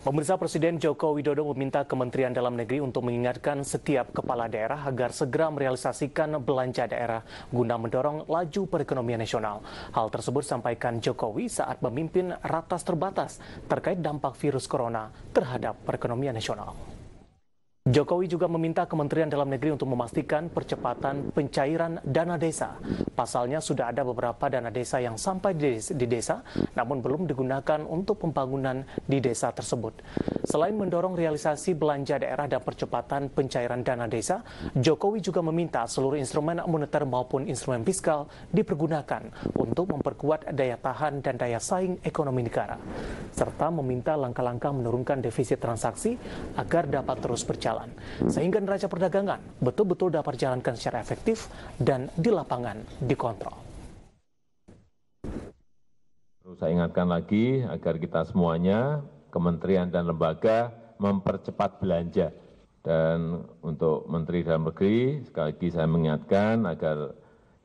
Pemirsa Presiden Joko Widodo meminta Kementerian Dalam Negeri untuk mengingatkan setiap kepala daerah agar segera merealisasikan belanja daerah guna mendorong laju perekonomian nasional. Hal tersebut sampaikan Jokowi saat memimpin ratas terbatas terkait dampak virus corona terhadap perekonomian nasional. Jokowi juga meminta Kementerian Dalam Negeri untuk memastikan percepatan pencairan dana desa. Pasalnya sudah ada beberapa dana desa yang sampai di desa, namun belum digunakan untuk pembangunan di desa tersebut. Selain mendorong realisasi belanja daerah dan percepatan pencairan dana desa, Jokowi juga meminta seluruh instrumen moneter maupun instrumen fiskal dipergunakan untuk memperkuat daya tahan dan daya saing ekonomi negara, serta meminta langkah-langkah menurunkan defisit transaksi agar dapat terus berjalan berjalan, sehingga neraca perdagangan betul-betul dapat dijalankan secara efektif dan di lapangan dikontrol. Saya ingatkan lagi agar kita semuanya, kementerian dan lembaga, mempercepat belanja. Dan untuk Menteri Dalam Negeri, sekali lagi saya mengingatkan agar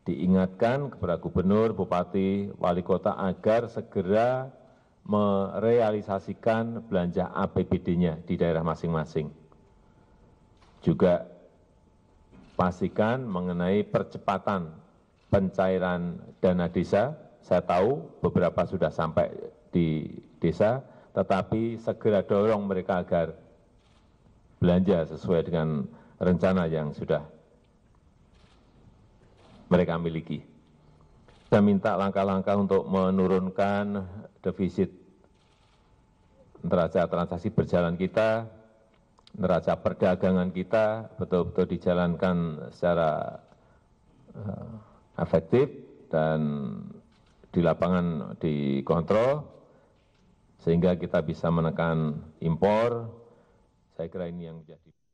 diingatkan kepada gubernur, bupati, wali kota agar segera merealisasikan belanja APBD-nya di daerah masing-masing juga pastikan mengenai percepatan pencairan dana desa saya tahu beberapa sudah sampai di desa tetapi segera dorong mereka agar belanja sesuai dengan rencana yang sudah mereka miliki. Saya minta langkah-langkah untuk menurunkan defisit neraca transaksi berjalan kita neraca perdagangan kita betul-betul dijalankan secara eh, efektif dan di lapangan dikontrol sehingga kita bisa menekan impor. Saya kira ini yang menjadi